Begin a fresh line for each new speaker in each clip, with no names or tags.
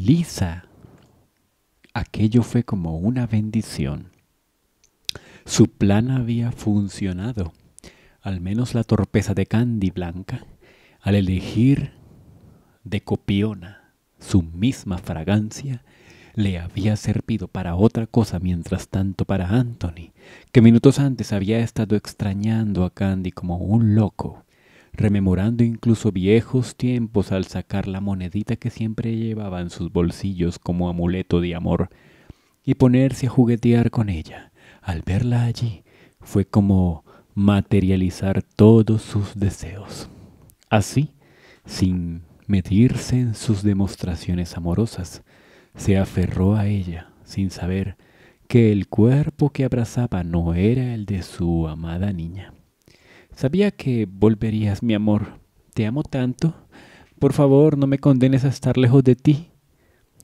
Lisa, Aquello fue como una bendición. Su plan había funcionado, al menos la torpeza de Candy Blanca, al elegir de copiona su misma fragancia, le había servido para otra cosa mientras tanto para Anthony, que minutos antes había estado extrañando a Candy como un loco rememorando incluso viejos tiempos al sacar la monedita que siempre llevaba en sus bolsillos como amuleto de amor y ponerse a juguetear con ella. Al verla allí fue como materializar todos sus deseos. Así, sin medirse en sus demostraciones amorosas, se aferró a ella sin saber que el cuerpo que abrazaba no era el de su amada niña. Sabía que volverías, mi amor. Te amo tanto. Por favor, no me condenes a estar lejos de ti.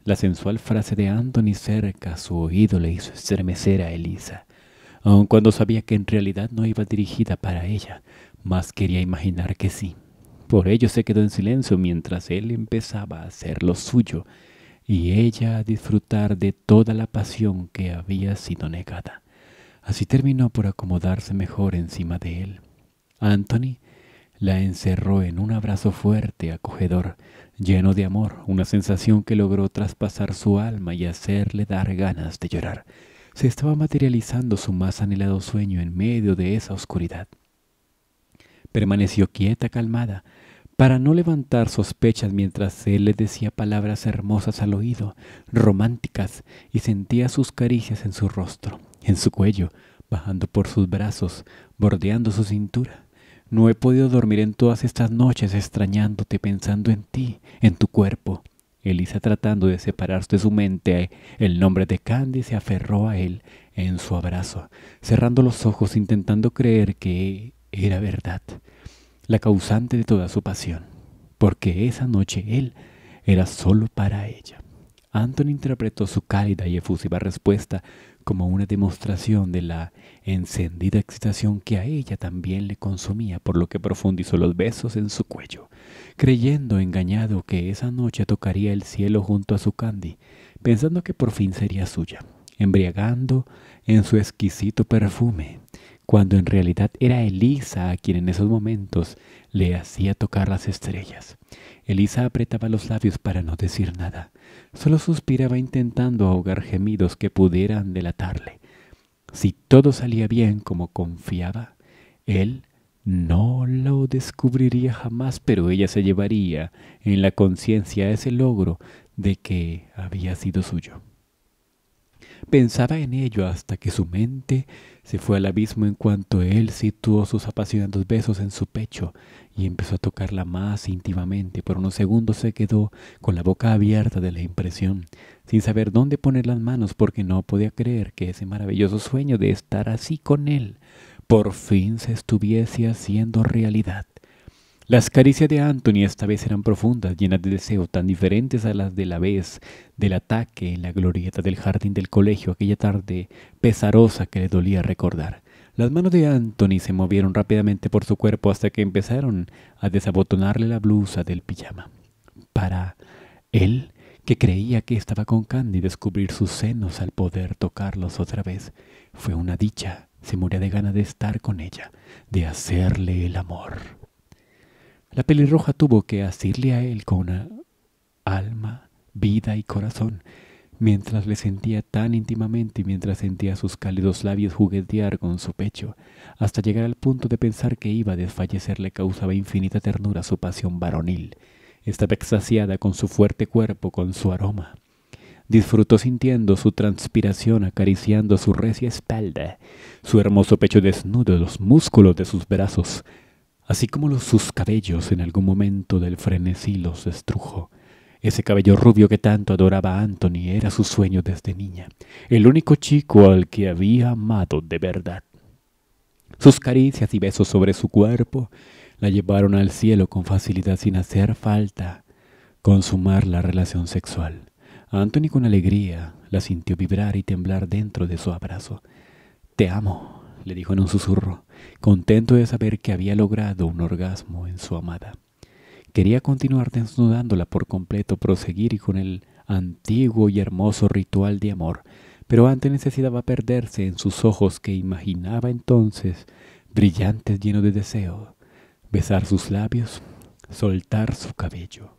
La sensual frase de Anthony cerca a su oído le hizo estremecer a Elisa, aun cuando sabía que en realidad no iba dirigida para ella, más quería imaginar que sí. Por ello se quedó en silencio mientras él empezaba a hacer lo suyo y ella a disfrutar de toda la pasión que había sido negada. Así terminó por acomodarse mejor encima de él. Anthony la encerró en un abrazo fuerte, acogedor, lleno de amor, una sensación que logró traspasar su alma y hacerle dar ganas de llorar. Se estaba materializando su más anhelado sueño en medio de esa oscuridad. Permaneció quieta, calmada, para no levantar sospechas mientras él le decía palabras hermosas al oído, románticas, y sentía sus caricias en su rostro, en su cuello, bajando por sus brazos, bordeando su cintura. No he podido dormir en todas estas noches extrañándote, pensando en ti, en tu cuerpo. Elisa tratando de separarse de su mente el nombre de Candy se aferró a él en su abrazo, cerrando los ojos intentando creer que era verdad, la causante de toda su pasión, porque esa noche él era solo para ella. Anton interpretó su cálida y efusiva respuesta como una demostración de la encendida excitación que a ella también le consumía, por lo que profundizó los besos en su cuello, creyendo engañado que esa noche tocaría el cielo junto a su Candy, pensando que por fin sería suya, embriagando en su exquisito perfume, cuando en realidad era Elisa a quien en esos momentos le hacía tocar las estrellas. Elisa apretaba los labios para no decir nada, solo suspiraba intentando ahogar gemidos que pudieran delatarle. Si todo salía bien como confiaba, él no lo descubriría jamás, pero ella se llevaría en la conciencia ese logro de que había sido suyo. Pensaba en ello hasta que su mente se fue al abismo en cuanto él situó sus apasionados besos en su pecho y empezó a tocarla más íntimamente. Por unos segundos se quedó con la boca abierta de la impresión sin saber dónde poner las manos porque no podía creer que ese maravilloso sueño de estar así con él por fin se estuviese haciendo realidad. Las caricias de Anthony esta vez eran profundas, llenas de deseo, tan diferentes a las de la vez del ataque en la glorieta del jardín del colegio aquella tarde pesarosa que le dolía recordar. Las manos de Anthony se movieron rápidamente por su cuerpo hasta que empezaron a desabotonarle la blusa del pijama. Para él que creía que estaba con Candy, descubrir sus senos al poder tocarlos otra vez fue una dicha. Se moría de gana de estar con ella, de hacerle el amor. La pelirroja tuvo que asirle a él con alma, vida y corazón, mientras le sentía tan íntimamente y mientras sentía sus cálidos labios juguetear con su pecho, hasta llegar al punto de pensar que iba a desfallecer le causaba infinita ternura su pasión varonil estaba exasiada con su fuerte cuerpo, con su aroma. Disfrutó sintiendo su transpiración acariciando su recia espalda, su hermoso pecho desnudo, los músculos de sus brazos, así como los, sus cabellos en algún momento del frenesí los estrujo. Ese cabello rubio que tanto adoraba Anthony era su sueño desde niña, el único chico al que había amado de verdad. Sus caricias y besos sobre su cuerpo la llevaron al cielo con facilidad sin hacer falta consumar la relación sexual. Anthony con alegría la sintió vibrar y temblar dentro de su abrazo. Te amo, le dijo en un susurro, contento de saber que había logrado un orgasmo en su amada. Quería continuar desnudándola por completo, proseguir con el antiguo y hermoso ritual de amor, pero antes necesitaba perderse en sus ojos que imaginaba entonces, brillantes llenos de deseo besar sus labios, soltar su cabello.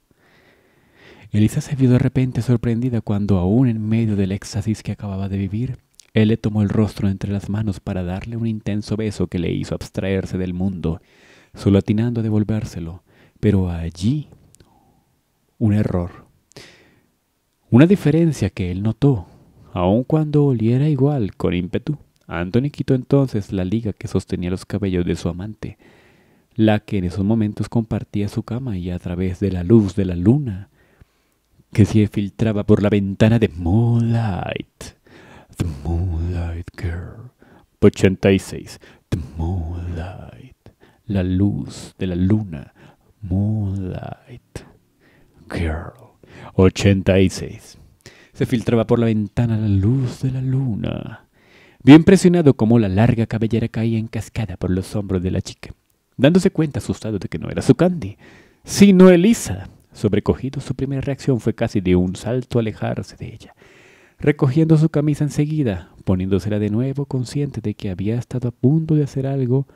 Elisa se vio de repente sorprendida cuando, aún en medio del éxtasis que acababa de vivir, él le tomó el rostro entre las manos para darle un intenso beso que le hizo abstraerse del mundo, solatinando a devolvérselo. Pero allí, un error. Una diferencia que él notó, aun cuando oliera igual con ímpetu. Anthony quitó entonces la liga que sostenía los cabellos de su amante, la que en esos momentos compartía su cama y a través de la luz de la luna que se filtraba por la ventana de Moonlight. The Moonlight Girl. 86. The Moonlight. La luz de la luna. Moonlight Girl. 86. Se filtraba por la ventana la luz de la luna. Bien presionado como la larga cabellera caía en cascada por los hombros de la chica dándose cuenta asustado de que no era su Candy, sino Elisa. Sobrecogido, su primera reacción fue casi de un salto alejarse de ella, recogiendo su camisa enseguida, poniéndosela de nuevo consciente de que había estado a punto de hacer algo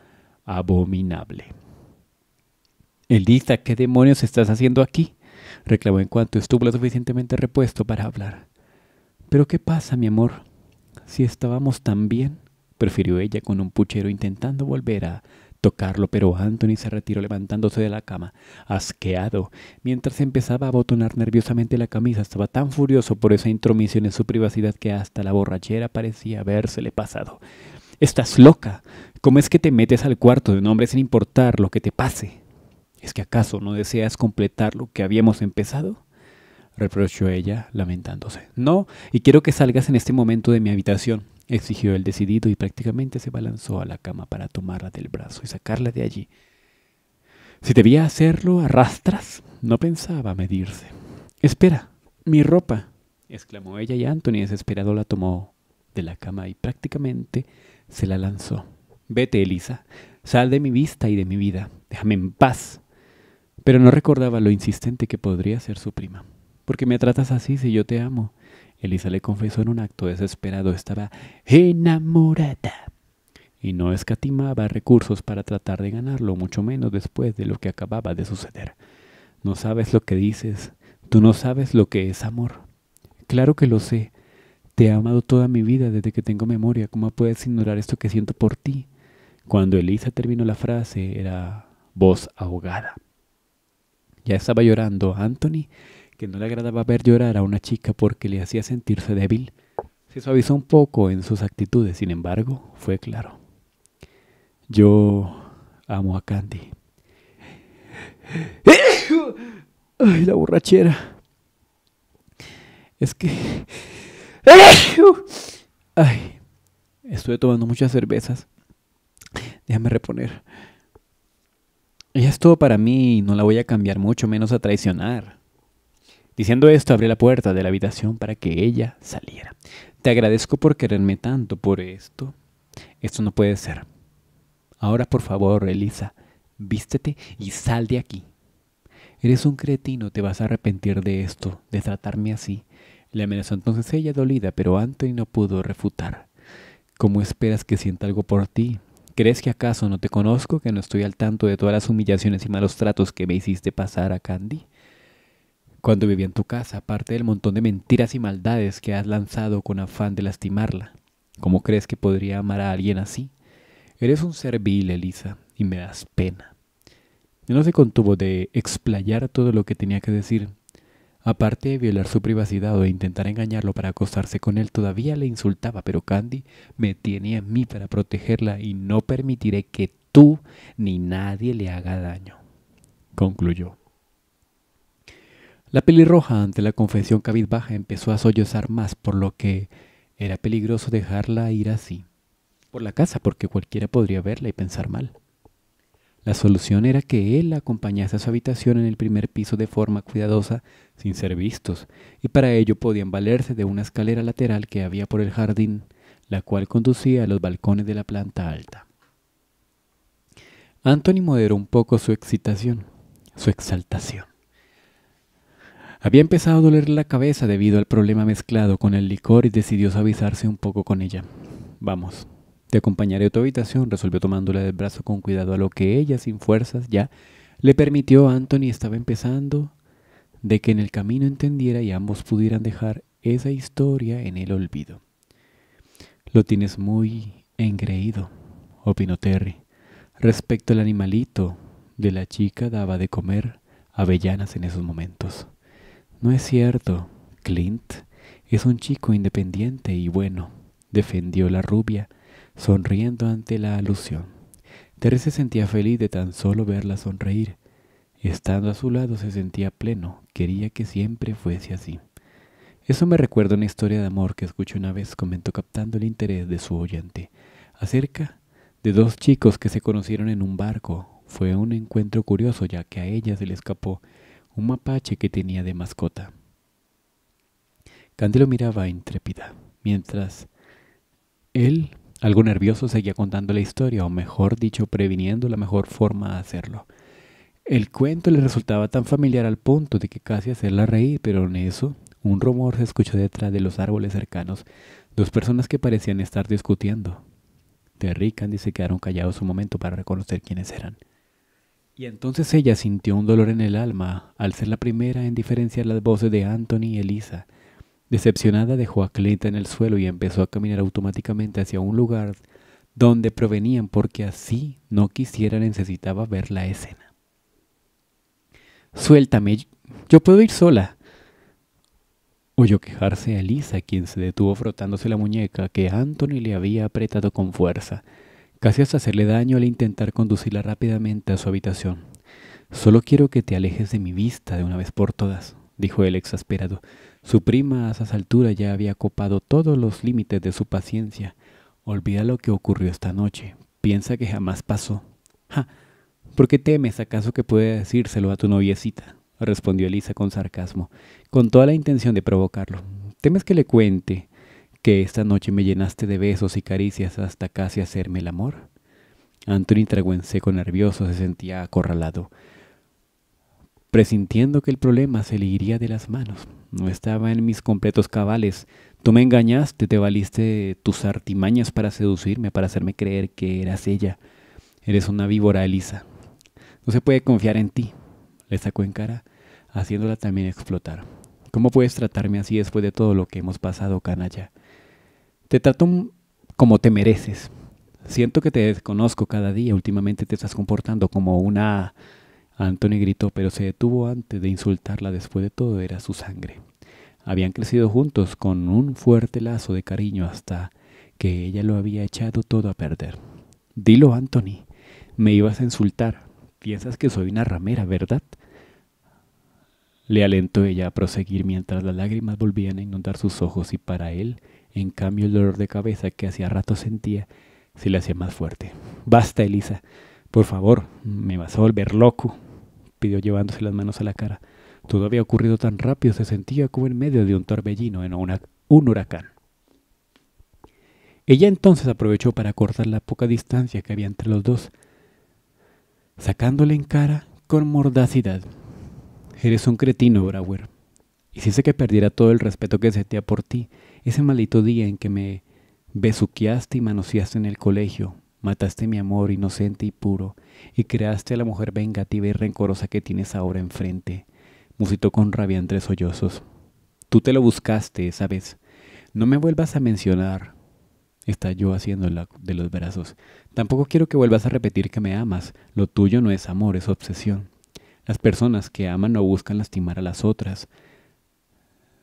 abominable. Elisa, ¿qué demonios estás haciendo aquí? reclamó en cuanto estuvo lo suficientemente repuesto para hablar. Pero ¿qué pasa, mi amor? Si estábamos tan bien, prefirió ella con un puchero intentando volver a tocarlo, pero Anthony se retiró levantándose de la cama, asqueado. Mientras empezaba a botonar nerviosamente la camisa, estaba tan furioso por esa intromisión en su privacidad que hasta la borrachera parecía habérsele pasado. Estás loca. ¿Cómo es que te metes al cuarto de un hombre sin importar lo que te pase? ¿Es que acaso no deseas completar lo que habíamos empezado? reprochó ella, lamentándose. No, y quiero que salgas en este momento de mi habitación exigió el decidido y prácticamente se balanzó a la cama para tomarla del brazo y sacarla de allí. Si debía hacerlo, arrastras. No pensaba medirse. Espera, mi ropa, exclamó ella y Anthony desesperado la tomó de la cama y prácticamente se la lanzó. Vete, Elisa, sal de mi vista y de mi vida, déjame en paz. Pero no recordaba lo insistente que podría ser su prima. ¿Por qué me tratas así si yo te amo? Elisa le confesó en un acto desesperado estaba enamorada y no escatimaba recursos para tratar de ganarlo, mucho menos después de lo que acababa de suceder. No sabes lo que dices, tú no sabes lo que es amor. Claro que lo sé, te he amado toda mi vida desde que tengo memoria, ¿cómo puedes ignorar esto que siento por ti? Cuando Elisa terminó la frase era voz ahogada. Ya estaba llorando Anthony que no le agradaba ver llorar a una chica porque le hacía sentirse débil, se suavizó un poco en sus actitudes, sin embargo, fue claro. Yo amo a Candy. Ay, la borrachera. Es que... Ay, estuve tomando muchas cervezas. Déjame reponer. Ella es todo para mí y no la voy a cambiar mucho menos a traicionar. Diciendo esto, abrí la puerta de la habitación para que ella saliera. Te agradezco por quererme tanto, por esto. Esto no puede ser. Ahora, por favor, Elisa, vístete y sal de aquí. Eres un cretino, te vas a arrepentir de esto, de tratarme así. Le amenazó entonces ella dolida, pero Anthony no pudo refutar. ¿Cómo esperas que sienta algo por ti? ¿Crees que acaso no te conozco, que no estoy al tanto de todas las humillaciones y malos tratos que me hiciste pasar a Candy? cuando vivía en tu casa, aparte del montón de mentiras y maldades que has lanzado con afán de lastimarla. ¿Cómo crees que podría amar a alguien así? Eres un servil, Elisa, y me das pena. no se contuvo de explayar todo lo que tenía que decir. Aparte de violar su privacidad o de intentar engañarlo para acostarse con él, todavía le insultaba, pero Candy me tiene a mí para protegerla y no permitiré que tú ni nadie le haga daño, concluyó. La pelirroja, ante la confesión cabizbaja, empezó a sollozar más, por lo que era peligroso dejarla ir así, por la casa, porque cualquiera podría verla y pensar mal. La solución era que él la acompañase a su habitación en el primer piso de forma cuidadosa, sin ser vistos, y para ello podían valerse de una escalera lateral que había por el jardín, la cual conducía a los balcones de la planta alta. Anthony moderó un poco su excitación, su exaltación. Había empezado a doler la cabeza debido al problema mezclado con el licor y decidió suavizarse un poco con ella. Vamos, te acompañaré a tu habitación, resolvió tomándola del brazo con cuidado, a lo que ella, sin fuerzas, ya le permitió a Anthony estaba empezando de que en el camino entendiera y ambos pudieran dejar esa historia en el olvido. Lo tienes muy engreído, opinó Terry. Respecto al animalito de la chica daba de comer avellanas en esos momentos. No es cierto, Clint es un chico independiente y bueno, defendió la rubia, sonriendo ante la alusión. Teresa se sentía feliz de tan solo verla sonreír. Estando a su lado se sentía pleno, quería que siempre fuese así. Eso me recuerda una historia de amor que escuché una vez, comentó captando el interés de su oyente, acerca de dos chicos que se conocieron en un barco. Fue un encuentro curioso ya que a ella se le escapó un mapache que tenía de mascota. Candy lo miraba intrépida, mientras él, algo nervioso, seguía contando la historia, o mejor dicho, previniendo la mejor forma de hacerlo. El cuento le resultaba tan familiar al punto de que casi hacerla reír, pero en eso un rumor se escuchó detrás de los árboles cercanos, dos personas que parecían estar discutiendo. Terry y Candy se quedaron callados un momento para reconocer quiénes eran. Y entonces ella sintió un dolor en el alma al ser la primera en diferenciar las voces de Anthony y Elisa. Decepcionada dejó a Cleta en el suelo y empezó a caminar automáticamente hacia un lugar donde provenían porque así no quisiera necesitaba ver la escena. Suéltame, yo puedo ir sola. Oyó quejarse a Elisa, quien se detuvo frotándose la muñeca que Anthony le había apretado con fuerza casi hasta hacerle daño al intentar conducirla rápidamente a su habitación. Solo quiero que te alejes de mi vista de una vez por todas, dijo él exasperado. Su prima a esas alturas ya había copado todos los límites de su paciencia. Olvida lo que ocurrió esta noche. Piensa que jamás pasó. Ja. ¿Por qué temes acaso que pueda decírselo a tu noviecita? respondió Elisa con sarcasmo, con toda la intención de provocarlo. ¿Temes que le cuente que esta noche me llenaste de besos y caricias hasta casi hacerme el amor. Anthony tragó en seco nervioso, se sentía acorralado, presintiendo que el problema se le iría de las manos. No estaba en mis completos cabales. Tú me engañaste, te valiste tus artimañas para seducirme, para hacerme creer que eras ella. Eres una víbora, Elisa. No se puede confiar en ti, le sacó en cara, haciéndola también explotar. ¿Cómo puedes tratarme así después de todo lo que hemos pasado, canalla? Te trato como te mereces. Siento que te desconozco cada día. Últimamente te estás comportando como una... Anthony gritó, pero se detuvo antes de insultarla. Después de todo, era su sangre. Habían crecido juntos con un fuerte lazo de cariño hasta que ella lo había echado todo a perder. Dilo, Anthony. Me ibas a insultar. Piensas que soy una ramera, ¿verdad? Le alentó ella a proseguir mientras las lágrimas volvían a inundar sus ojos y para él en cambio, el dolor de cabeza que hacía rato sentía se le hacía más fuerte. Basta, Elisa. Por favor, me vas a volver loco, pidió llevándose las manos a la cara. Todo había ocurrido tan rápido, se sentía como en medio de un torbellino, en un huracán. Ella entonces aprovechó para cortar la poca distancia que había entre los dos, sacándole en cara con mordacidad. Eres un cretino, Brauer. sé que perdiera todo el respeto que sentía por ti ese maldito día en que me besuqueaste y manoseaste en el colegio, mataste mi amor inocente y puro, y creaste a la mujer vengativa y rencorosa que tienes ahora enfrente, musitó con rabia entre sollozos. Tú te lo buscaste ¿sabes? No me vuelvas a mencionar, yo haciendo de los brazos. Tampoco quiero que vuelvas a repetir que me amas. Lo tuyo no es amor, es obsesión. Las personas que aman no buscan lastimar a las otras,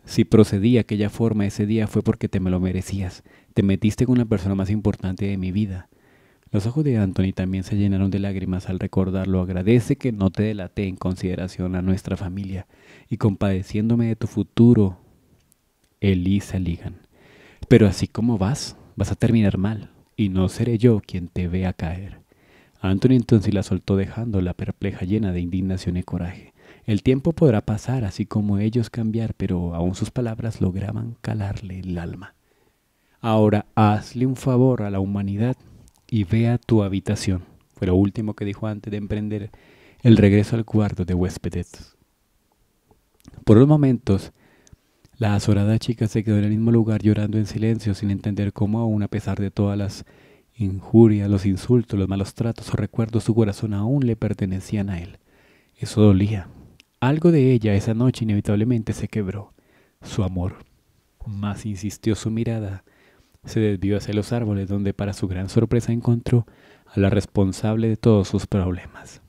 si procedí aquella forma ese día fue porque te me lo merecías. Te metiste con la persona más importante de mi vida. Los ojos de Anthony también se llenaron de lágrimas al recordarlo. Agradece que no te delaté en consideración a nuestra familia y compadeciéndome de tu futuro, Elisa Ligan. Pero así como vas, vas a terminar mal y no seré yo quien te vea caer. Anthony entonces la soltó dejándola perpleja llena de indignación y coraje. El tiempo podrá pasar, así como ellos cambiar, pero aún sus palabras lograban calarle el alma. Ahora hazle un favor a la humanidad y vea tu habitación. Fue lo último que dijo antes de emprender el regreso al cuarto de huéspedes. Por unos momentos, la azorada chica se quedó en el mismo lugar llorando en silencio, sin entender cómo aún a pesar de todas las injurias, los insultos, los malos tratos o recuerdos, su corazón aún le pertenecían a él. Eso dolía, algo de ella esa noche inevitablemente se quebró. Su amor. Más insistió su mirada. Se desvió hacia los árboles donde para su gran sorpresa encontró a la responsable de todos sus problemas.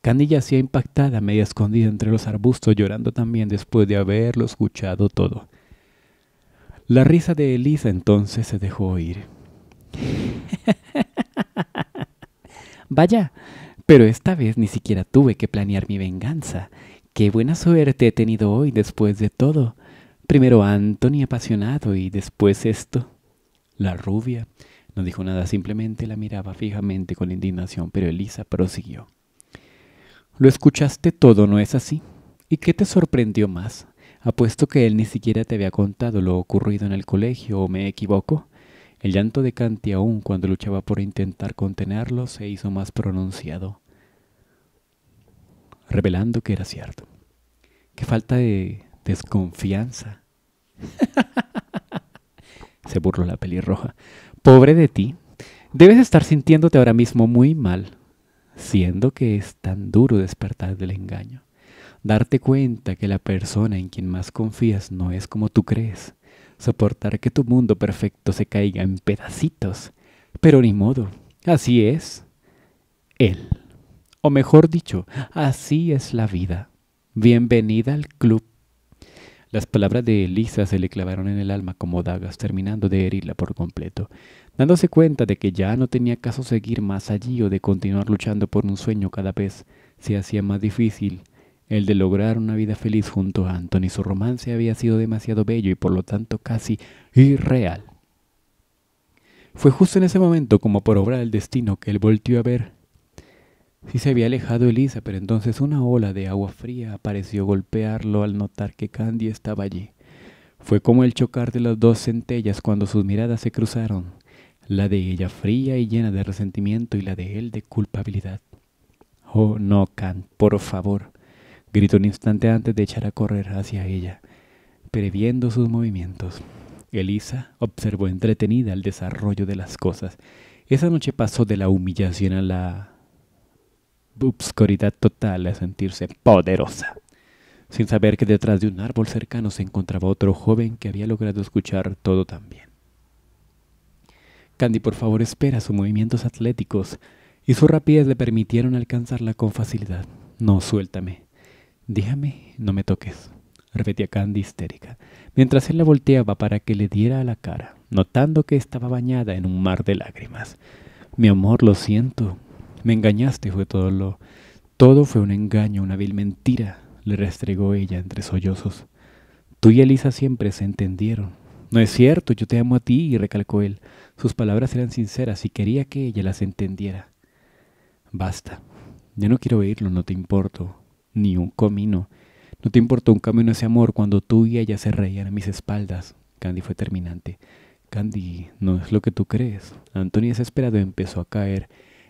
Candy hacía impactada, media escondida entre los arbustos, llorando también después de haberlo escuchado todo. La risa de Elisa entonces se dejó oír. Vaya, pero esta vez ni siquiera tuve que planear mi venganza. Qué buena suerte he tenido hoy después de todo. Primero Anthony apasionado y después esto. La rubia no dijo nada, simplemente la miraba fijamente con indignación, pero Elisa prosiguió. Lo escuchaste todo, ¿no es así? ¿Y qué te sorprendió más? Apuesto que él ni siquiera te había contado lo ocurrido en el colegio, ¿o me equivoco? El llanto de Canti aún cuando luchaba por intentar contenerlo se hizo más pronunciado revelando que era cierto. Qué falta de desconfianza. Se burló la pelirroja. Pobre de ti. Debes estar sintiéndote ahora mismo muy mal, siendo que es tan duro despertar del engaño. Darte cuenta que la persona en quien más confías no es como tú crees. Soportar que tu mundo perfecto se caiga en pedacitos. Pero ni modo. Así es. Él. O mejor dicho, así es la vida. Bienvenida al club. Las palabras de Elisa se le clavaron en el alma como dagas, terminando de herirla por completo. Dándose cuenta de que ya no tenía caso seguir más allí o de continuar luchando por un sueño cada vez, se hacía más difícil el de lograr una vida feliz junto a Anthony. Su romance había sido demasiado bello y por lo tanto casi irreal. Fue justo en ese momento, como por obra del destino, que él volteó a ver Sí se había alejado Elisa, pero entonces una ola de agua fría pareció golpearlo al notar que Candy estaba allí. Fue como el chocar de las dos centellas cuando sus miradas se cruzaron, la de ella fría y llena de resentimiento y la de él de culpabilidad. Oh, no, Can, por favor, gritó un instante antes de echar a correr hacia ella, previendo sus movimientos. Elisa observó entretenida el desarrollo de las cosas. Esa noche pasó de la humillación a la obscuridad total a sentirse poderosa, sin saber que detrás de un árbol cercano se encontraba otro joven que había logrado escuchar todo también. Candy por favor espera sus movimientos atléticos y su rapidez le permitieron alcanzarla con facilidad. No, suéltame. Déjame, no me toques, repetía Candy histérica, mientras él la volteaba para que le diera a la cara, notando que estaba bañada en un mar de lágrimas. Mi amor, lo siento, me engañaste, fue todo lo... Todo fue un engaño, una vil mentira, le restregó ella entre sollozos. Tú y Elisa siempre se entendieron. No es cierto, yo te amo a ti, y recalcó él. Sus palabras eran sinceras y quería que ella las entendiera. Basta, ya no quiero oírlo, no te importo, ni un comino. No te importó un camino ese amor cuando tú y ella se reían a mis espaldas. Candy fue terminante. Candy, no es lo que tú crees. Antonio desesperado empezó a caer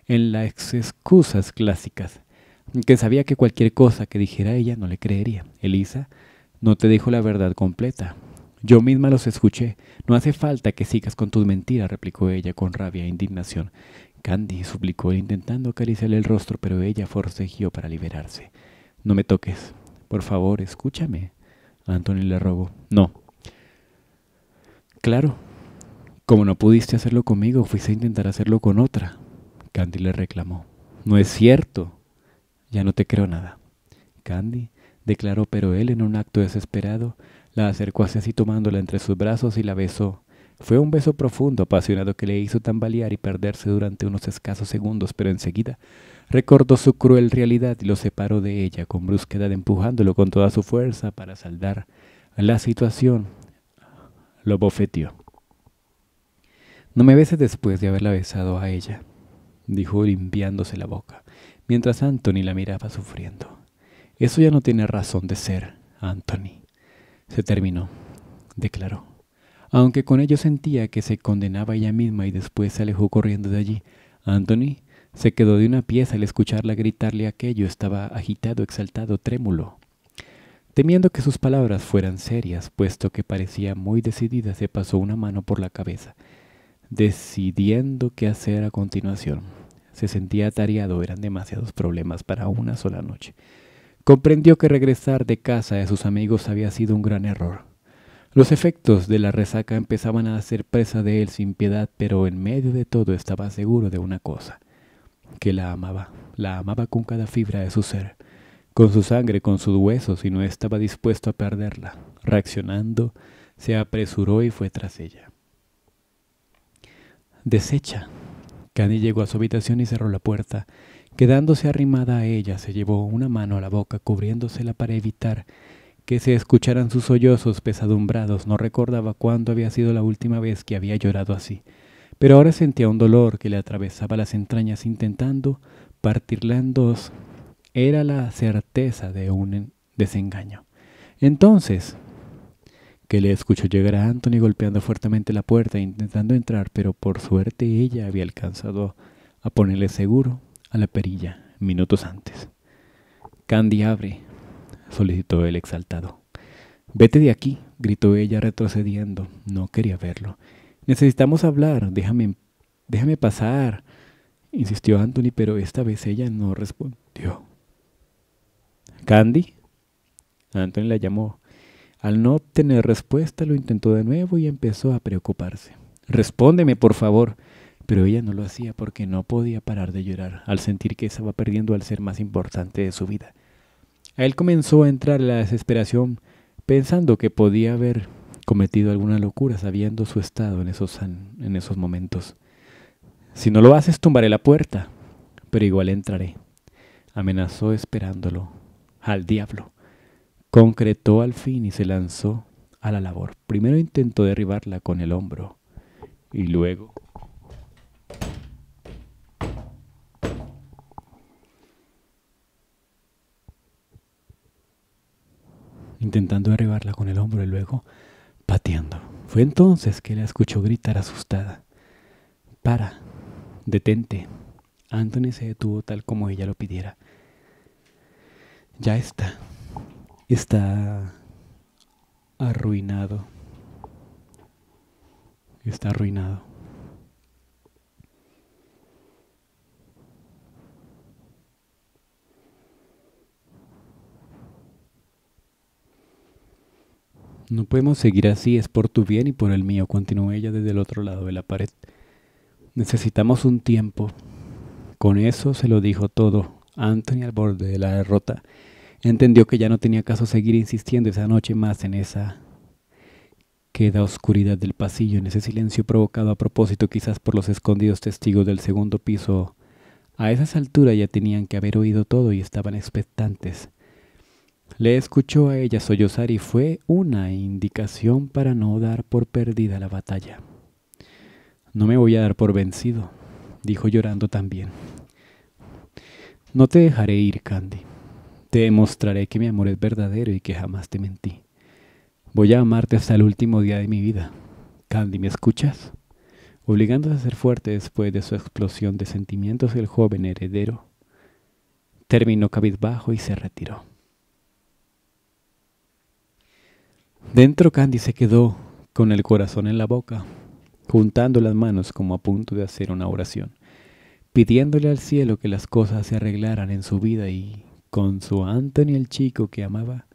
en las excusas clásicas, que sabía que cualquier cosa que dijera ella no le creería. Elisa no te dijo la verdad completa. Yo misma los escuché. No hace falta que sigas con tus mentiras, replicó ella con rabia e indignación. Candy suplicó intentando acariciarle el rostro, pero ella forcejeó para liberarse. No me toques. Por favor, escúchame. Antonio le rogó. No. Claro. Como no pudiste hacerlo conmigo, fuiste a intentar hacerlo con otra. Candy le reclamó. No es cierto. Ya no te creo nada. Candy declaró, pero él en un acto desesperado la acercó hacia sí tomándola entre sus brazos y la besó. Fue un beso profundo, apasionado que le hizo tambalear y perderse durante unos escasos segundos, pero enseguida recordó su cruel realidad y lo separó de ella con brusquedad empujándolo con toda su fuerza para saldar la situación. Lo bofeteó. No me beses después de haberla besado a ella, dijo limpiándose la boca, mientras Anthony la miraba sufriendo. Eso ya no tiene razón de ser, Anthony. Se terminó, declaró, aunque con ello sentía que se condenaba ella misma y después se alejó corriendo de allí. Anthony se quedó de una pieza al escucharla gritarle aquello, estaba agitado, exaltado, trémulo. Temiendo que sus palabras fueran serias, puesto que parecía muy decidida, se pasó una mano por la cabeza decidiendo qué hacer a continuación. Se sentía atareado, eran demasiados problemas para una sola noche. Comprendió que regresar de casa de sus amigos había sido un gran error. Los efectos de la resaca empezaban a hacer presa de él sin piedad, pero en medio de todo estaba seguro de una cosa, que la amaba, la amaba con cada fibra de su ser, con su sangre, con sus huesos, y no estaba dispuesto a perderla. Reaccionando, se apresuró y fue tras ella deshecha. cani llegó a su habitación y cerró la puerta. Quedándose arrimada a ella, se llevó una mano a la boca cubriéndosela para evitar que se escucharan sus sollozos pesadumbrados. No recordaba cuándo había sido la última vez que había llorado así, pero ahora sentía un dolor que le atravesaba las entrañas intentando partirla en dos. Era la certeza de un desengaño. Entonces, que le escuchó llegar a Anthony golpeando fuertemente la puerta e intentando entrar, pero por suerte ella había alcanzado a ponerle seguro a la perilla minutos antes. Candy abre, solicitó el exaltado. Vete de aquí, gritó ella retrocediendo. No quería verlo. Necesitamos hablar, déjame, déjame pasar, insistió Anthony, pero esta vez ella no respondió. ¿Candy? Anthony la llamó. Al no obtener respuesta, lo intentó de nuevo y empezó a preocuparse. Respóndeme, por favor. Pero ella no lo hacía porque no podía parar de llorar al sentir que estaba perdiendo al ser más importante de su vida. A él comenzó a entrar la desesperación pensando que podía haber cometido alguna locura sabiendo su estado en esos, en esos momentos. Si no lo haces, tumbaré la puerta, pero igual entraré. Amenazó esperándolo. Al diablo. Concretó al fin y se lanzó a la labor. Primero intentó derribarla con el hombro y luego intentando derribarla con el hombro y luego pateando. Fue entonces que la escuchó gritar asustada. Para, detente. Anthony se detuvo tal como ella lo pidiera. Ya está, está arruinado. Está arruinado. No podemos seguir así, es por tu bien y por el mío, continuó ella desde el otro lado de la pared. Necesitamos un tiempo. Con eso se lo dijo todo, Anthony al borde de la derrota entendió que ya no tenía caso seguir insistiendo esa noche más en esa queda oscuridad del pasillo, en ese silencio provocado a propósito quizás por los escondidos testigos del segundo piso. A esas alturas ya tenían que haber oído todo y estaban expectantes. Le escuchó a ella sollozar y fue una indicación para no dar por perdida la batalla. No me voy a dar por vencido, dijo llorando también. No te dejaré ir, Candy. Te demostraré que mi amor es verdadero y que jamás te mentí. Voy a amarte hasta el último día de mi vida. Candy, ¿me escuchas? Obligándose a ser fuerte después de su explosión de sentimientos, el joven heredero terminó cabizbajo y se retiró. Dentro Candy se quedó con el corazón en la boca, juntando las manos como a punto de hacer una oración, pidiéndole al cielo que las cosas se arreglaran en su vida y con su Anthony el chico que amaba,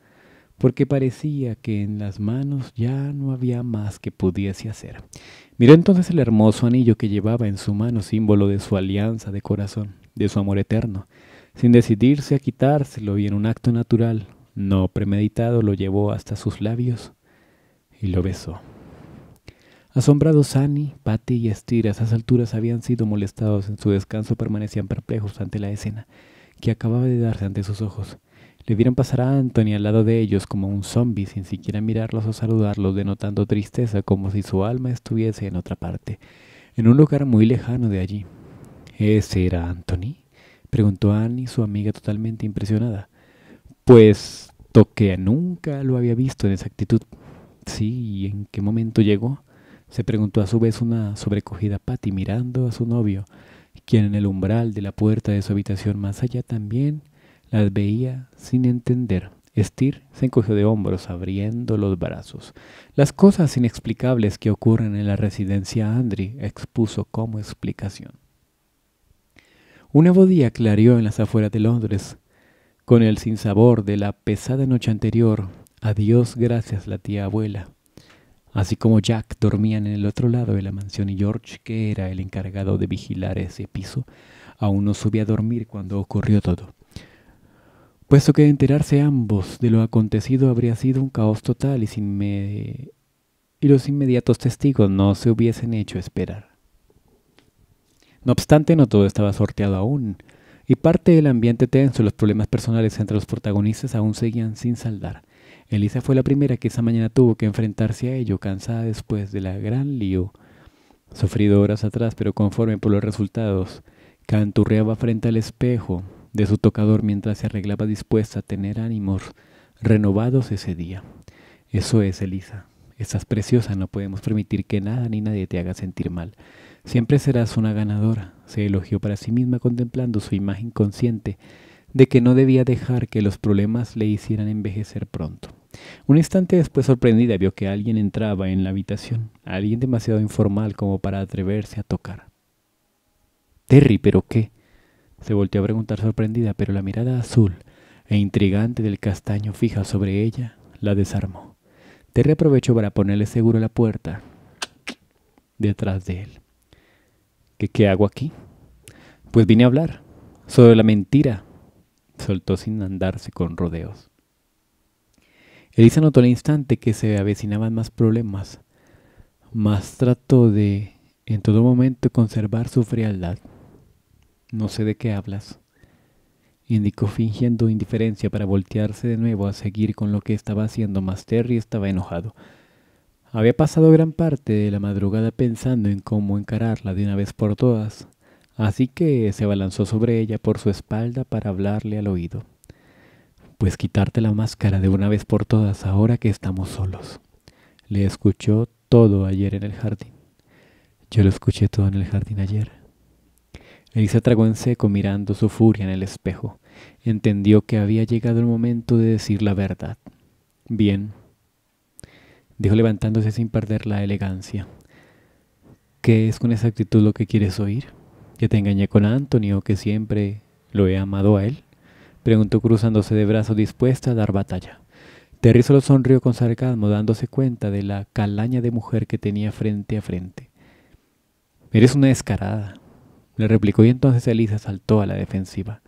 porque parecía que en las manos ya no había más que pudiese hacer. Miró entonces el hermoso anillo que llevaba en su mano, símbolo de su alianza de corazón, de su amor eterno. Sin decidirse a quitárselo y en un acto natural, no premeditado, lo llevó hasta sus labios y lo besó. Asombrados Annie, Patty y Estira a esas alturas habían sido molestados en su descanso, permanecían perplejos ante la escena que acababa de darse ante sus ojos. Le vieron pasar a Anthony al lado de ellos como un zombi, sin siquiera mirarlos o saludarlos, denotando tristeza como si su alma estuviese en otra parte, en un lugar muy lejano de allí. ¿Ese era Anthony? preguntó Annie, su amiga totalmente impresionada. Pues Toquea nunca lo había visto en esa actitud. Sí, ¿y en qué momento llegó? se preguntó a su vez una sobrecogida Patty mirando a su novio, quien en el umbral de la puerta de su habitación más allá también las veía sin entender. Estir se encogió de hombros abriendo los brazos. Las cosas inexplicables que ocurren en la residencia Andri expuso como explicación. Una nuevo día clareó en las afueras de Londres. Con el sinsabor de la pesada noche anterior, adiós gracias la tía abuela. Así como Jack dormían en el otro lado de la mansión y George, que era el encargado de vigilar ese piso, aún no subía a dormir cuando ocurrió todo. Puesto que enterarse ambos de lo acontecido habría sido un caos total y, sin y los inmediatos testigos no se hubiesen hecho esperar. No obstante, no todo estaba sorteado aún, y parte del ambiente tenso y los problemas personales entre los protagonistas aún seguían sin saldar. Elisa fue la primera que esa mañana tuvo que enfrentarse a ello, cansada después de la gran lío, sufrido horas atrás, pero conforme por los resultados. Canturreaba frente al espejo de su tocador mientras se arreglaba dispuesta a tener ánimos renovados ese día. Eso es, Elisa. Estás preciosa, no podemos permitir que nada ni nadie te haga sentir mal. Siempre serás una ganadora, se elogió para sí misma contemplando su imagen consciente de que no debía dejar que los problemas le hicieran envejecer pronto. Un instante después sorprendida vio que alguien entraba en la habitación, alguien demasiado informal como para atreverse a tocar. Terry, ¿pero qué? Se volteó a preguntar sorprendida, pero la mirada azul e intrigante del castaño fija sobre ella la desarmó. Terry aprovechó para ponerle seguro la puerta detrás de él. ¿Qué, qué hago aquí? Pues vine a hablar sobre la mentira, soltó sin andarse con rodeos. Elisa notó al instante que se avecinaban más problemas, mas trató de en todo momento conservar su frialdad. No sé de qué hablas, indicó fingiendo indiferencia para voltearse de nuevo a seguir con lo que estaba haciendo, mas Terry estaba enojado. Había pasado gran parte de la madrugada pensando en cómo encararla de una vez por todas, así que se balanzó sobre ella por su espalda para hablarle al oído pues quitarte la máscara de una vez por todas ahora que estamos solos. Le escuchó todo ayer en el jardín. Yo lo escuché todo en el jardín ayer. Elisa tragó en seco mirando su furia en el espejo. Entendió que había llegado el momento de decir la verdad. Bien, dijo levantándose sin perder la elegancia. ¿Qué es con esa actitud lo que quieres oír? ¿Que te engañé con Antonio que siempre lo he amado a él? preguntó cruzándose de brazos dispuesta a dar batalla. Terry solo sonrió con sarcasmo, dándose cuenta de la calaña de mujer que tenía frente a frente. Eres una descarada, le replicó y entonces Elisa saltó a la defensiva.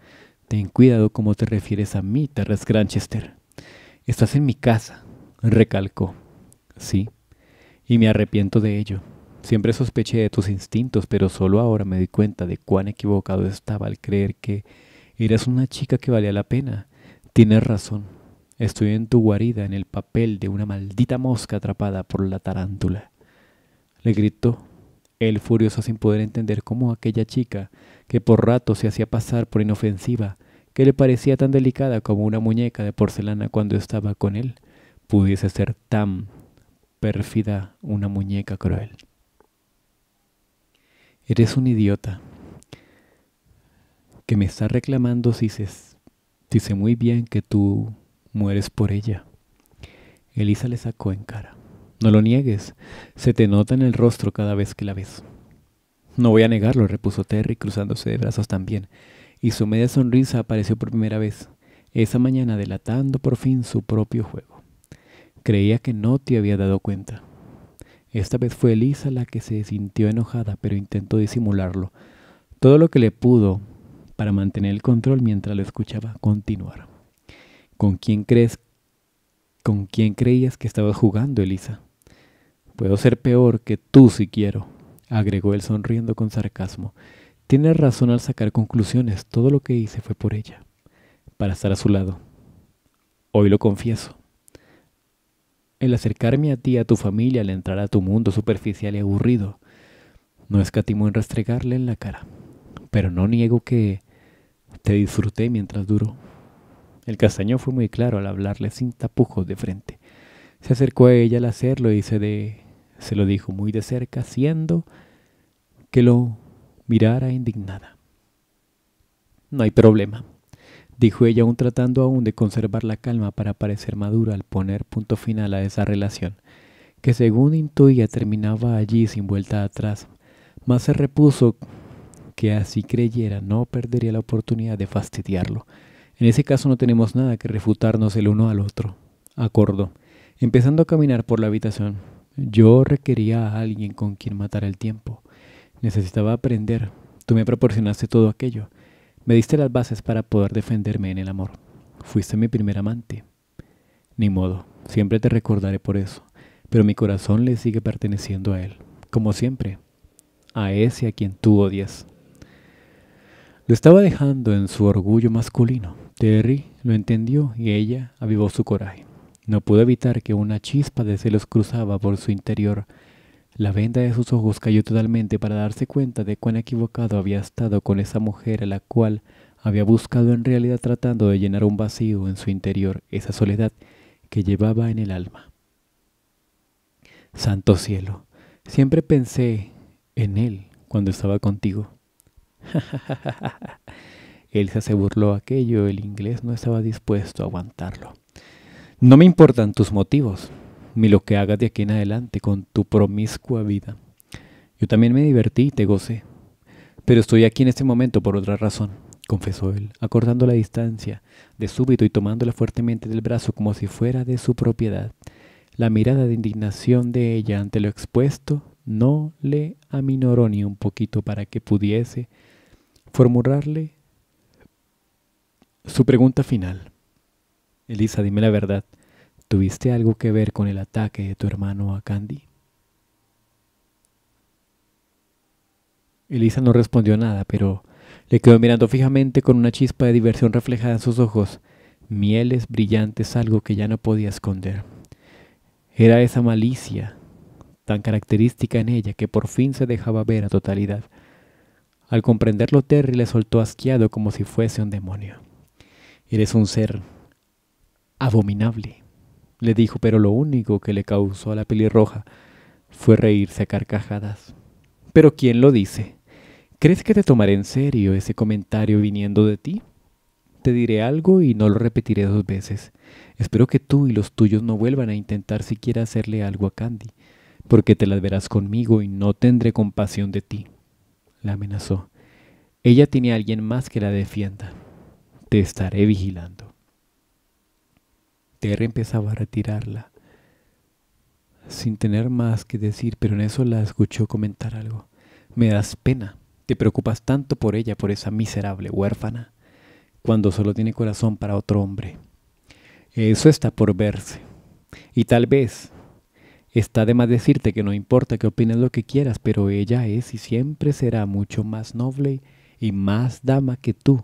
Ten cuidado cómo te refieres a mí, Terrence Granchester. Estás en mi casa, recalcó. Sí, y me arrepiento de ello. Siempre sospeché de tus instintos, pero solo ahora me di cuenta de cuán equivocado estaba al creer que —Eres una chica que valía la pena. Tienes razón. Estoy en tu guarida en el papel de una maldita mosca atrapada por la tarántula. Le gritó, él furioso sin poder entender cómo aquella chica, que por rato se hacía pasar por inofensiva, que le parecía tan delicada como una muñeca de porcelana cuando estaba con él, pudiese ser tan pérfida una muñeca cruel. Eres un idiota, que me está reclamando si se, dice muy bien que tú mueres por ella. Elisa le sacó en cara. No lo niegues, se te nota en el rostro cada vez que la ves. No voy a negarlo, repuso Terry, cruzándose de brazos también, y su media sonrisa apareció por primera vez, esa mañana delatando por fin su propio juego. Creía que no te había dado cuenta. Esta vez fue Elisa la que se sintió enojada, pero intentó disimularlo. Todo lo que le pudo para mantener el control mientras lo escuchaba continuar. ¿Con quién crees? ¿Con quién creías que estaba jugando, Elisa? Puedo ser peor que tú si quiero, agregó él sonriendo con sarcasmo. Tienes razón al sacar conclusiones. Todo lo que hice fue por ella, para estar a su lado. Hoy lo confieso. El acercarme a ti, a tu familia, al entrar a tu mundo superficial y aburrido, no escatimó en restregarle en la cara. Pero no niego que te disfruté mientras duró. El castaño fue muy claro al hablarle sin tapujos de frente. Se acercó a ella al hacerlo y se, de, se lo dijo muy de cerca, haciendo que lo mirara indignada. No hay problema, dijo ella aún tratando aún de conservar la calma para parecer madura al poner punto final a esa relación, que según intuía terminaba allí sin vuelta atrás, mas se repuso que así creyera no perdería la oportunidad de fastidiarlo. En ese caso no tenemos nada que refutarnos el uno al otro. Acordó. Empezando a caminar por la habitación, yo requería a alguien con quien matar el tiempo. Necesitaba aprender. Tú me proporcionaste todo aquello. Me diste las bases para poder defenderme en el amor. Fuiste mi primer amante. Ni modo, siempre te recordaré por eso, pero mi corazón le sigue perteneciendo a él, como siempre, a ese a quien tú odias. Lo estaba dejando en su orgullo masculino. Terry lo entendió y ella avivó su coraje. No pudo evitar que una chispa de celos cruzaba por su interior. La venda de sus ojos cayó totalmente para darse cuenta de cuán equivocado había estado con esa mujer a la cual había buscado en realidad tratando de llenar un vacío en su interior, esa soledad que llevaba en el alma. Santo cielo, siempre pensé en él cuando estaba contigo. él se burló aquello, el inglés no estaba dispuesto a aguantarlo. No me importan tus motivos, ni lo que hagas de aquí en adelante con tu promiscua vida. Yo también me divertí y te gocé. Pero estoy aquí en este momento por otra razón, confesó él, acordando la distancia de súbito y tomándola fuertemente del brazo como si fuera de su propiedad. La mirada de indignación de ella ante lo expuesto no le aminoró ni un poquito para que pudiese formularle su pregunta final. Elisa, dime la verdad. ¿Tuviste algo que ver con el ataque de tu hermano a Candy? Elisa no respondió nada, pero le quedó mirando fijamente con una chispa de diversión reflejada en sus ojos, mieles brillantes, algo que ya no podía esconder. Era esa malicia tan característica en ella que por fin se dejaba ver a totalidad. Al comprenderlo, Terry le soltó asqueado como si fuese un demonio. Eres un ser abominable, le dijo, pero lo único que le causó a la pelirroja fue reírse a carcajadas. Pero ¿quién lo dice? ¿Crees que te tomaré en serio ese comentario viniendo de ti? Te diré algo y no lo repetiré dos veces. Espero que tú y los tuyos no vuelvan a intentar siquiera hacerle algo a Candy, porque te las verás conmigo y no tendré compasión de ti la amenazó. Ella tiene a alguien más que la defienda. Te estaré vigilando. Terry empezaba a retirarla, sin tener más que decir, pero en eso la escuchó comentar algo. Me das pena, te preocupas tanto por ella, por esa miserable huérfana, cuando solo tiene corazón para otro hombre. Eso está por verse. Y tal vez Está de más decirte que no importa que opines lo que quieras, pero ella es y siempre será mucho más noble y más dama que tú.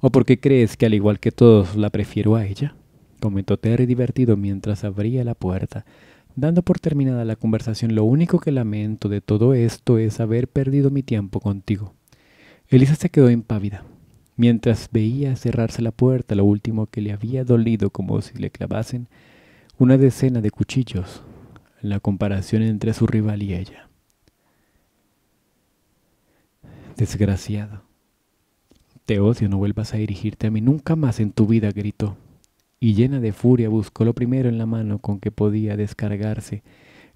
¿O por qué crees que al igual que todos la prefiero a ella? comentó Terry divertido mientras abría la puerta. Dando por terminada la conversación, lo único que lamento de todo esto es haber perdido mi tiempo contigo. Elisa se quedó impávida. Mientras veía cerrarse la puerta, lo último que le había dolido como si le clavasen una decena de cuchillos la comparación entre su rival y ella. Desgraciado. Te odio, no vuelvas a dirigirte a mí nunca más en tu vida, gritó. Y llena de furia buscó lo primero en la mano con que podía descargarse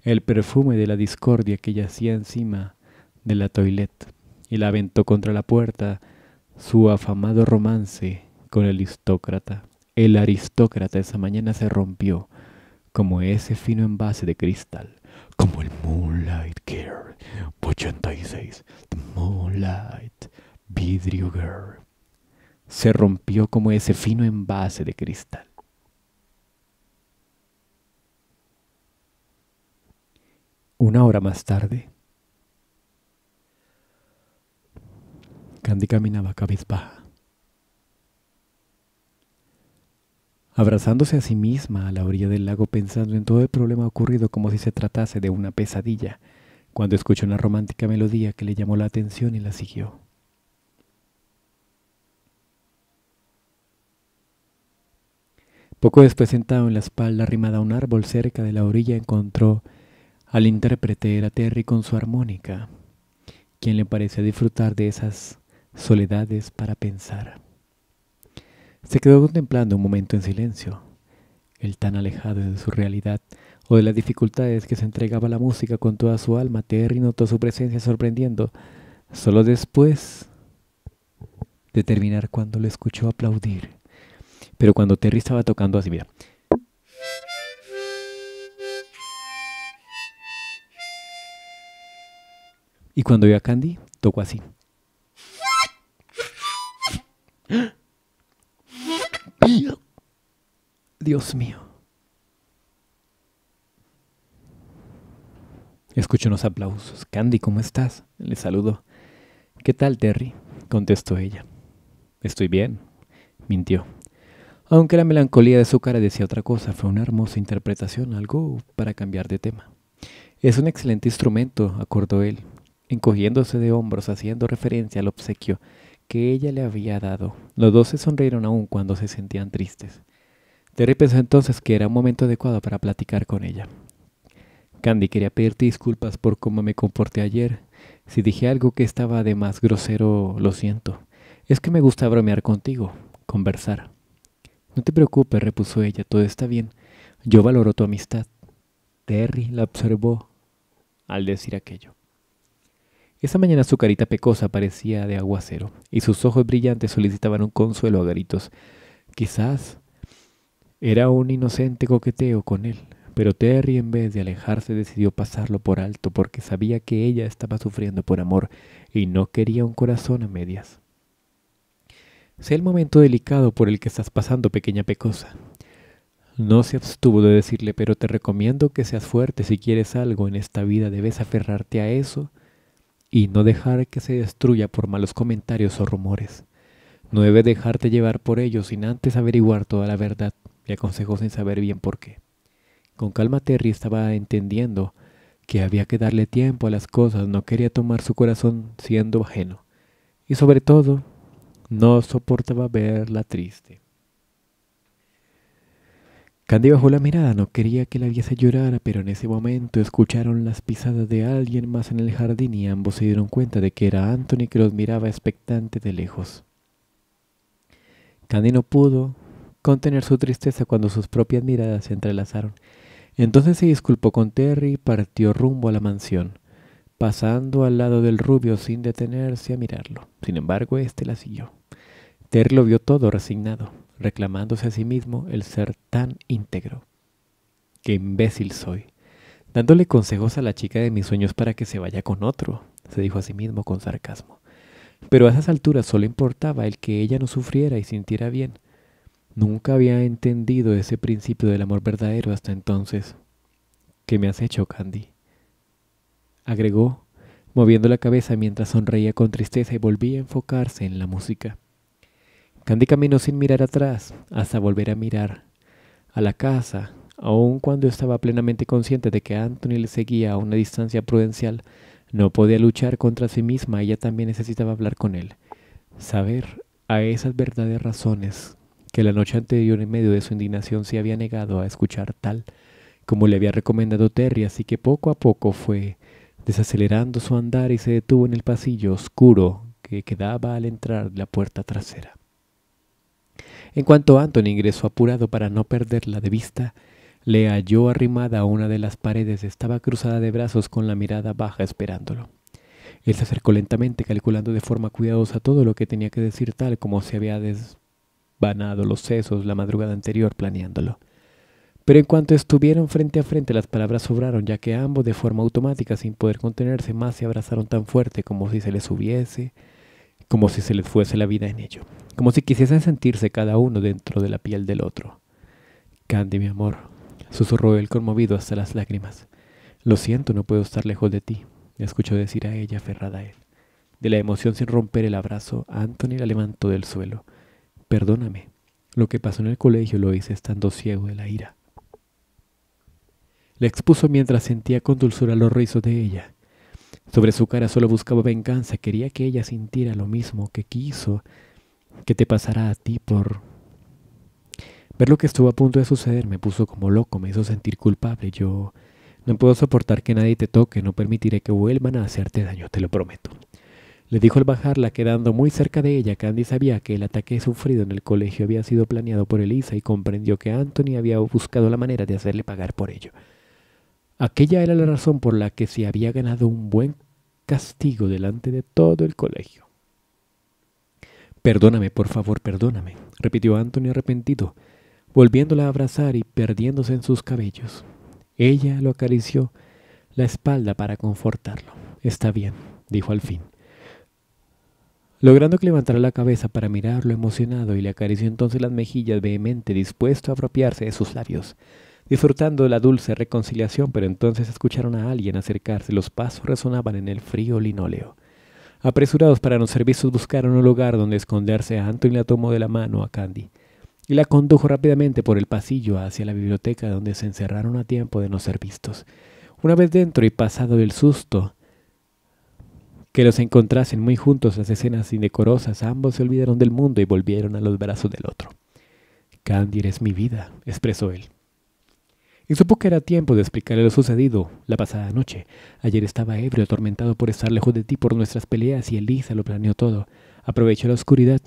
el perfume de la discordia que yacía encima de la toilette y la aventó contra la puerta su afamado romance con el aristócrata. El aristócrata esa mañana se rompió como ese fino envase de cristal, como el Moonlight Girl 86, The Moonlight Vidrio Girl. Se rompió como ese fino envase de cristal. Una hora más tarde, Candy caminaba cabizbaja abrazándose a sí misma a la orilla del lago pensando en todo el problema ocurrido como si se tratase de una pesadilla, cuando escuchó una romántica melodía que le llamó la atención y la siguió. Poco después, sentado en la espalda arrimada a un árbol cerca de la orilla, encontró al intérprete era Terry con su armónica, quien le parecía disfrutar de esas soledades para pensar. Se quedó contemplando un momento en silencio, el tan alejado de su realidad o de las dificultades que se entregaba la música con toda su alma. Terry notó su presencia sorprendiendo. Solo después de terminar cuando lo escuchó aplaudir. Pero cuando Terry estaba tocando así, mira. Y cuando vio a Candy, tocó así. Dios mío. Escucho unos aplausos. Candy, ¿cómo estás? Le saludo. ¿Qué tal, Terry? contestó ella. Estoy bien, mintió. Aunque la melancolía de su cara decía otra cosa, fue una hermosa interpretación, algo para cambiar de tema. Es un excelente instrumento, acordó él, encogiéndose de hombros, haciendo referencia al obsequio que ella le había dado. Los dos se sonrieron aún cuando se sentían tristes. Terry pensó entonces que era un momento adecuado para platicar con ella. Candy, quería pedirte disculpas por cómo me comporté ayer. Si dije algo que estaba de más grosero, lo siento. Es que me gusta bromear contigo, conversar. No te preocupes, repuso ella, todo está bien. Yo valoro tu amistad. Terry la observó al decir aquello. Esa mañana su carita pecosa parecía de aguacero, y sus ojos brillantes solicitaban un consuelo a garitos. Quizás era un inocente coqueteo con él, pero Terry en vez de alejarse decidió pasarlo por alto porque sabía que ella estaba sufriendo por amor y no quería un corazón a medias. Sé el momento delicado por el que estás pasando, pequeña pecosa. No se abstuvo de decirle, pero te recomiendo que seas fuerte si quieres algo en esta vida, debes aferrarte a eso y no dejar que se destruya por malos comentarios o rumores. No debes dejarte llevar por ellos sin antes averiguar toda la verdad. Le aconsejó sin saber bien por qué. Con calma Terry estaba entendiendo que había que darle tiempo a las cosas, no quería tomar su corazón siendo ajeno. Y sobre todo, no soportaba verla triste. Candy bajó la mirada, no quería que la viese llorar, pero en ese momento escucharon las pisadas de alguien más en el jardín y ambos se dieron cuenta de que era Anthony que los miraba expectante de lejos. Candy no pudo contener su tristeza cuando sus propias miradas se entrelazaron. Entonces se disculpó con Terry y partió rumbo a la mansión, pasando al lado del rubio sin detenerse a mirarlo. Sin embargo, este la siguió. Terry lo vio todo resignado, reclamándose a sí mismo el ser tan íntegro. ¡Qué imbécil soy! Dándole consejos a la chica de mis sueños para que se vaya con otro, se dijo a sí mismo con sarcasmo. Pero a esas alturas solo importaba el que ella no sufriera y sintiera bien, Nunca había entendido ese principio del amor verdadero hasta entonces. ¿Qué me has hecho, Candy? agregó, moviendo la cabeza mientras sonreía con tristeza y volvía a enfocarse en la música. Candy caminó sin mirar atrás hasta volver a mirar a la casa, aun cuando estaba plenamente consciente de que Anthony le seguía a una distancia prudencial. No podía luchar contra sí misma, ella también necesitaba hablar con él, saber a esas verdades razones que la noche anterior en medio de su indignación se había negado a escuchar tal como le había recomendado Terry, así que poco a poco fue desacelerando su andar y se detuvo en el pasillo oscuro que quedaba al entrar la puerta trasera. En cuanto Anthony ingresó apurado para no perderla de vista, le halló arrimada a una de las paredes, estaba cruzada de brazos con la mirada baja esperándolo. Él se acercó lentamente, calculando de forma cuidadosa todo lo que tenía que decir tal como se había des vanado los sesos la madrugada anterior planeándolo. Pero en cuanto estuvieron frente a frente las palabras sobraron, ya que ambos de forma automática, sin poder contenerse más, se abrazaron tan fuerte como si se les hubiese, como si se les fuese la vida en ello, como si quisiesen sentirse cada uno dentro de la piel del otro. Candy, mi amor, susurró él conmovido hasta las lágrimas. Lo siento, no puedo estar lejos de ti, escuchó decir a ella aferrada a él. De la emoción sin romper el abrazo, Anthony la levantó del suelo. Perdóname, lo que pasó en el colegio lo hice estando ciego de la ira. Le expuso mientras sentía con dulzura los rizos de ella. Sobre su cara solo buscaba venganza, quería que ella sintiera lo mismo que quiso que te pasara a ti por... Ver lo que estuvo a punto de suceder me puso como loco, me hizo sentir culpable. Yo no puedo soportar que nadie te toque, no permitiré que vuelvan a hacerte daño, te lo prometo. Le dijo al bajarla, quedando muy cerca de ella, Candy sabía que el ataque sufrido en el colegio había sido planeado por Elisa y comprendió que Anthony había buscado la manera de hacerle pagar por ello. Aquella era la razón por la que se había ganado un buen castigo delante de todo el colegio. Perdóname, por favor, perdóname, repitió Anthony arrepentido, volviéndola a abrazar y perdiéndose en sus cabellos. Ella lo acarició la espalda para confortarlo. Está bien, dijo al fin. Logrando que levantara la cabeza para mirarlo emocionado y le acarició entonces las mejillas vehemente, dispuesto a apropiarse de sus labios, disfrutando la dulce reconciliación, pero entonces escucharon a alguien acercarse, los pasos resonaban en el frío linóleo. Apresurados para no ser vistos, buscaron un lugar donde esconderse. Anthony la tomó de la mano a Candy y la condujo rápidamente por el pasillo hacia la biblioteca donde se encerraron a tiempo de no ser vistos. Una vez dentro y pasado el susto, que los encontrasen muy juntos las escenas indecorosas, ambos se olvidaron del mundo y volvieron a los brazos del otro. Candy eres mi vida, expresó él. Y supo que era tiempo de explicarle lo sucedido la pasada noche. Ayer estaba ebrio, atormentado por estar lejos de ti por nuestras peleas y Elisa lo planeó todo. Aproveché la oscuridad.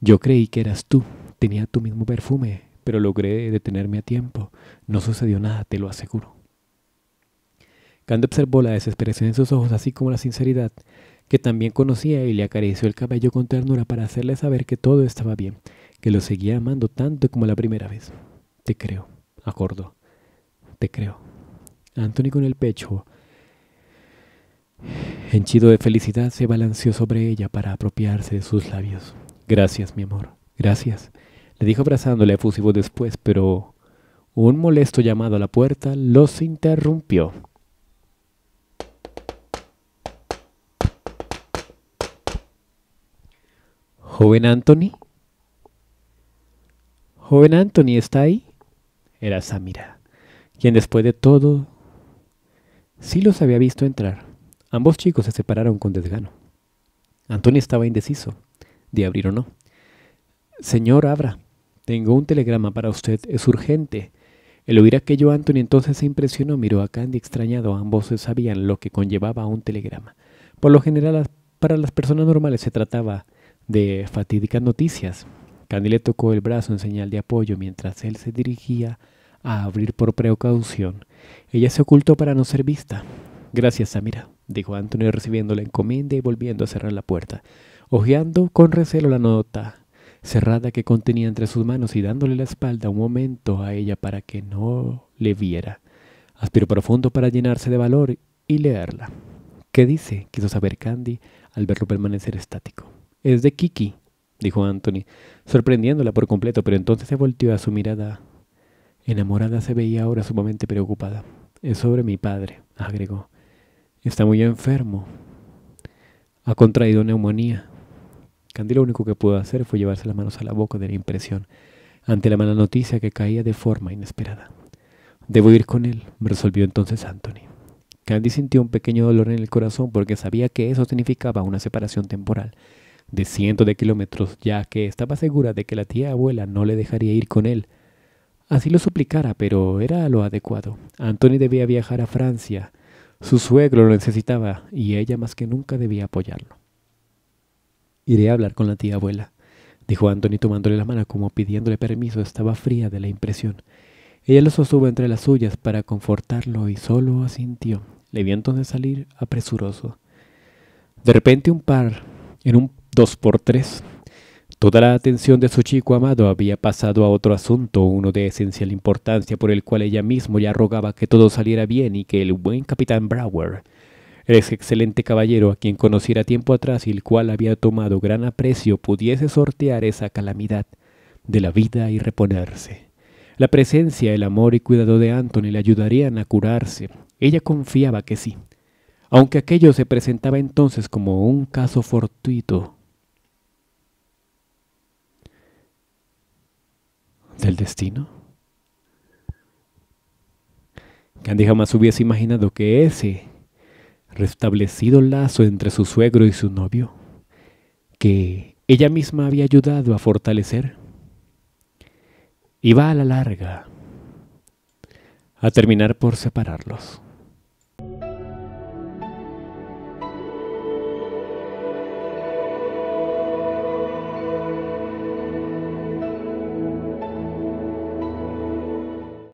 Yo creí que eras tú. Tenía tu mismo perfume, pero logré detenerme a tiempo. No sucedió nada, te lo aseguro. Candy observó la desesperación en sus ojos, así como la sinceridad que también conocía y le acarició el cabello con ternura para hacerle saber que todo estaba bien, que lo seguía amando tanto como la primera vez. Te creo, acordó. Te creo. Anthony con el pecho henchido de felicidad se balanceó sobre ella para apropiarse de sus labios. Gracias, mi amor. Gracias. Le dijo abrazándole efusivo después, pero un molesto llamado a la puerta los interrumpió. Joven Anthony. Joven Anthony está ahí. Era Samira, quien después de todo sí los había visto entrar. Ambos chicos se separaron con desgano. Anthony estaba indeciso de abrir o no. Señor, abra. Tengo un telegrama para usted. Es urgente. El oír aquello Anthony entonces se impresionó, miró a Candy extrañado. Ambos sabían lo que conllevaba un telegrama. Por lo general, para las personas normales se trataba de fatídicas noticias. Candy le tocó el brazo en señal de apoyo mientras él se dirigía a abrir por precaución. Ella se ocultó para no ser vista. Gracias, Samira, dijo Antonio recibiendo la encomienda y volviendo a cerrar la puerta, hojeando con recelo la nota cerrada que contenía entre sus manos y dándole la espalda un momento a ella para que no le viera. Aspiró profundo para llenarse de valor y leerla. ¿Qué dice? quiso saber Candy al verlo permanecer estático. Es de Kiki, dijo Anthony, sorprendiéndola por completo, pero entonces se volteó a su mirada. Enamorada se veía ahora sumamente preocupada. Es sobre mi padre, agregó. Está muy enfermo. Ha contraído neumonía. Candy lo único que pudo hacer fue llevarse las manos a la boca de la impresión ante la mala noticia que caía de forma inesperada. Debo ir con él, resolvió entonces Anthony. Candy sintió un pequeño dolor en el corazón porque sabía que eso significaba una separación temporal de cientos de kilómetros, ya que estaba segura de que la tía abuela no le dejaría ir con él. Así lo suplicara, pero era lo adecuado. Anthony debía viajar a Francia. Su suegro lo necesitaba y ella más que nunca debía apoyarlo. Iré a hablar con la tía abuela, dijo Anthony tomándole la mano como pidiéndole permiso. Estaba fría de la impresión. Ella lo sostuvo entre las suyas para confortarlo y solo asintió. Le vio entonces salir apresuroso. De repente un par, en un Dos por tres. Toda la atención de su chico amado había pasado a otro asunto, uno de esencial importancia por el cual ella mismo ya rogaba que todo saliera bien y que el buen capitán Brower, ese excelente caballero a quien conociera tiempo atrás y el cual había tomado gran aprecio, pudiese sortear esa calamidad de la vida y reponerse. La presencia, el amor y cuidado de Anthony le ayudarían a curarse. Ella confiaba que sí. Aunque aquello se presentaba entonces como un caso fortuito, del destino. Candy jamás hubiese imaginado que ese restablecido lazo entre su suegro y su novio, que ella misma había ayudado a fortalecer, iba a la larga a terminar por separarlos.